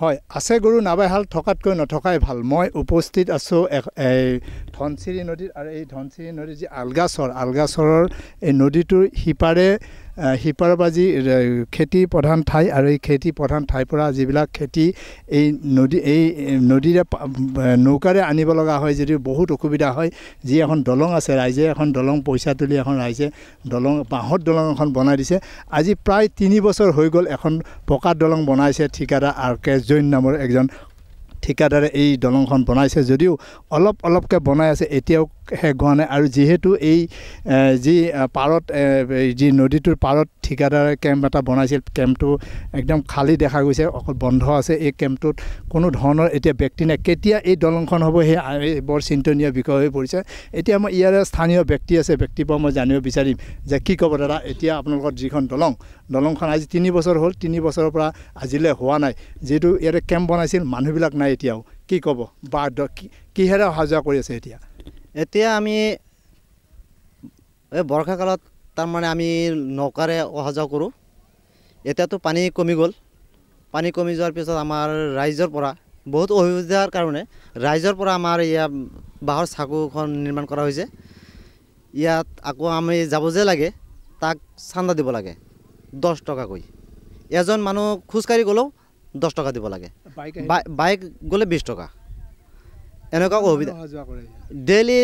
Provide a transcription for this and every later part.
হয় আছে গৰু নাবাইহাল থকাতকৈ নথকাই ভাল মই উপস্থিত আছোঁ এই ধনশিৰি নদীত আৰু এই ধনশিৰি নদীৰ যি আলগাছৰ আলগাছৰৰ এই নদীটোৰ সিপাৰে পৰা যি খেতি প্ৰধান ঠাই আৰু এই খেতি প্ৰধান ঠাইৰ পৰা যিবিলাক খেতি এই নদী এই নদীৰে নৌকাৰে আনিব লগা হয় যদিও বহুত অসুবিধা হয় যি এখন দলং আছে ৰাইজে এখন দলং পইচা তুলি এখন ৰাইজে দলং বাঁহৰ দলং এখন বনাই দিছে আজি প্ৰায় তিনি বছৰ হৈ গ'ল এখন পকা দলং বনাইছে ঠিকাদাৰ আৰ কে জৈন নামৰ এজন ঠিকাদাৰে এই দলংখন বনাইছে যদিও অলপ অলপকৈ বনাই আছে এতিয়াও শেষ হোৱা নাই আৰু যিহেতু এই যি পাৰত যি নদীটোৰ পাৰত ঠিকাদাৰে কেম্প এটা বনাইছিল কেম্পটো একদম খালী দেখা গৈছে অকল বন্ধ আছে এই কেম্পটোত কোনো ধৰণৰ এতিয়া ব্যক্তি নাই কেতিয়া এই দলংখন হ'ব সেই বৰ চিন্তনীয় বিষয় হৈ পৰিছে এতিয়া মই ইয়াৰে স্থানীয় ব্যক্তি আছে ব্যক্তিৰ পৰা মই জানিব বিচাৰিম যে কি ক'ব দাদা এতিয়া আপোনালোকৰ যিখন দলং দলংখন আজি তিনি বছৰ হ'ল তিনি বছৰৰ পৰা আজিলৈ হোৱা নাই যিহেতু ইয়াতে কেম্প বনাইছিল মানুহবিলাক নাই নাই এতিয়াও কি ক'ব বা কিহেৰে অহা যোৱা কৰি আছে এতিয়া এতিয়া আমি এই বৰ্ষাকালত তাৰমানে আমি নৌকাৰে অহা যোৱা কৰোঁ এতিয়াতো পানী কমি গ'ল পানী কমি যোৱাৰ পিছত আমাৰ ৰাইজৰ পৰা বহুত অসুবিধাৰ কাৰণে ৰাইজৰ পৰা আমাৰ ইয়াত বাঁহৰ চাকুখন নিৰ্মাণ কৰা হৈছে ইয়াত আকৌ আমি যাব যে লাগে তাক চান্দা দিব লাগে দহ টকাকৈ এজন মানুহ খোজকাঢ়ি গ'লেও দহ টকা দিব লাগে বাইক গ'লে বিছ টকা এনেকুৱা অসুবিধা ডেইলি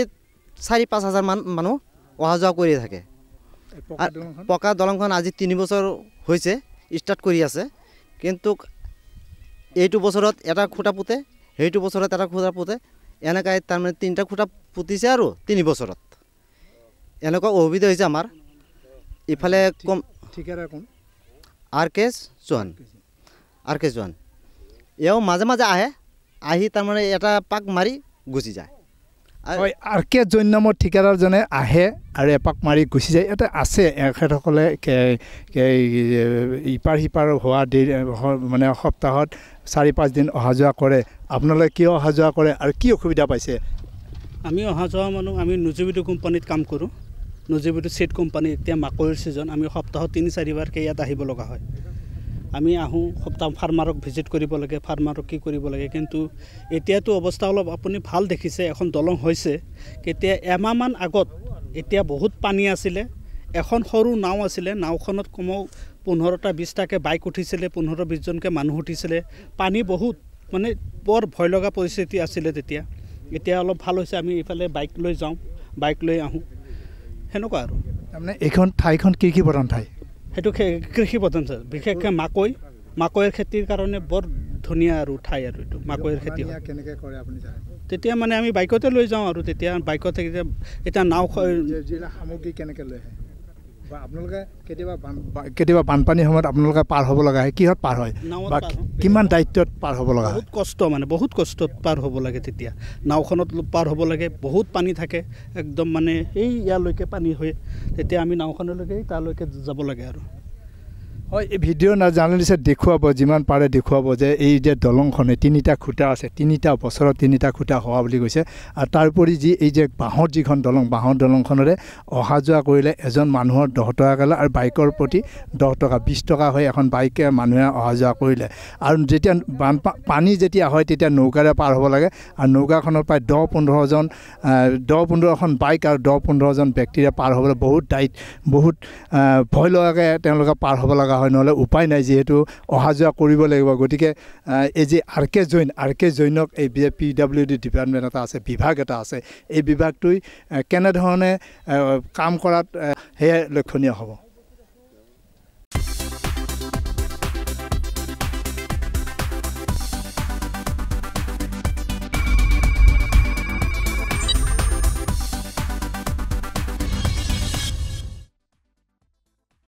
চাৰি পাঁচ হাজাৰ মান মানুহ অহা যোৱা কৰিয়ে থাকে পকা দলংখন আজি তিনি বছৰ হৈছে ষ্টাৰ্ট কৰি আছে কিন্তু এইটো বছৰত এটা খুটা পোতে সেইটো বছৰত এটা খুটা পোতে এনেকৈ তাৰমানে তিনিটা খুটা পুতিছে আৰু তিনি বছৰত এনেকুৱা অসুবিধা হৈছে আমাৰ ইফালে কম R K S R K জোৱান এওঁ মাজে মাজে আহে আহি তাৰমানে এটা পাক মাৰি গুচি যায় আৰ কে জৈন নামৰ ঠিকাদাৰজনে আহে আৰু এপাক মাৰি গুচি যায় ইয়াতে আছে এখেতসকলে ইপাৰ সিপাৰ হোৱা দেৰি মানে সপ্তাহত চাৰি পাঁচদিন অহা যোৱা কৰে আপোনালোকে কিয় অহা যোৱা কৰে আৰু কি অসুবিধা পাইছে আমি অহা যোৱা মানুহ আমি নজীৱিত কোম্পানীত কাম কৰোঁ নজীৱিত চিট কোম্পানী এতিয়া মাকৈৰ ছিজন আমি সপ্তাহত তিনি চাৰিবাৰকৈ ইয়াত আহিব লগা হয় আমি আহোঁ সপ্তাহ ফাৰ্মাৰক ভিজিট কৰিব লাগে ফাৰ্মাৰক কি কৰিব লাগে কিন্তু এতিয়াতো অৱস্থা অলপ আপুনি ভাল দেখিছে এখন দলং হৈছে কেতিয়া এমাহমান আগত এতিয়া বহুত পানী আছিলে এখন সৰু নাও আছিলে নাওখনত কমেও পোন্ধৰটা বিছটাকৈ বাইক উঠিছিলে পোন্ধৰ বিছজনকৈ মানুহ উঠিছিলে পানী বহুত মানে বৰ ভয় লগা পৰিস্থিতি আছিলে তেতিয়া এতিয়া অলপ ভাল হৈছে আমি এইফালে বাইক লৈ যাওঁ বাইক লৈ আহোঁ সেনেকুৱা আৰু তাৰমানে এইখন ঠাইখন কি কি প্ৰধান ঠাই সেইটো কৃষি প্ৰধান চাষ বিশেষকৈ মাকৈ মাকৈৰ খেতিৰ কাৰণে বৰ ধুনীয়া আৰু ঠাই আৰু এইটো মাকৈৰ খেতি তেতিয়া মানে আমি বাইকতে লৈ যাওঁ আৰু তেতিয়া বাইকতে এতিয়া নাও সামগ্ৰী কেনেকৈ লৈ আহে বা আপোনালোকে কেতিয়াবা কেতিয়াবা বানপানীৰ সময়ত আপোনালোকে পাৰ হ'ব লগা হয় কিহত পাৰ হয় বা কিমান দায়িত্বত পাৰ হ'ব লগা হয় বহুত কষ্ট মানে বহুত কষ্টত পাৰ হ'ব লাগে তেতিয়া নাওখনত পাৰ হ'ব লাগে বহুত পানী থাকে একদম মানে এই ইয়ালৈকে পানী হয় তেতিয়া আমি নাওখনলৈকে তালৈকে যাব লাগে আৰু হয় এই ভিডিঅ' দিছে দেখুৱাব যিমান পাৰে দেখুৱাব যে এই যে দলংখনে তিনিটা খুঁটা আছে তিনিটা বছৰত তিনিটা খুঁটা হোৱা বুলি কৈছে আৰু তাৰোপৰি যি এই যে বাঁহৰ যিখন দলং বাঁহৰ দলংখনেৰে অহা যোৱা কৰিলে এজন মানুহৰ দহ টকা গ'লে আৰু বাইকৰ প্ৰতি দহ টকা বিছ টকা হৈ এখন বাইকে মানুহে অহা যোৱা কৰিলে আৰু যেতিয়া বানপা পানী যেতিয়া হয় তেতিয়া নৌকাৰে পাৰ হ'ব লাগে আৰু নৌকাখনৰ প্ৰায় দহ পোন্ধৰজন দহ পোন্ধৰখন বাইক আৰু দহ পোন্ধৰজন ব্যক্তিৰে পাৰ হ'বলৈ বহুত দায়িত্ব বহুত ভয় লগাকৈ তেওঁলোকে পাৰ হ'ব লগা থকা হয় নহ'লে উপায় নাই যিহেতু অহা যোৱা কৰিব লাগিব গতিকে এই যে R K Jain R K জৈনক এই B P W D department এটা আছে বিভাগ এটা আছে এই বিভাগটোৱে কেনেধৰণে কাম কৰাত সেয়াই লক্ষণীয় হ'ব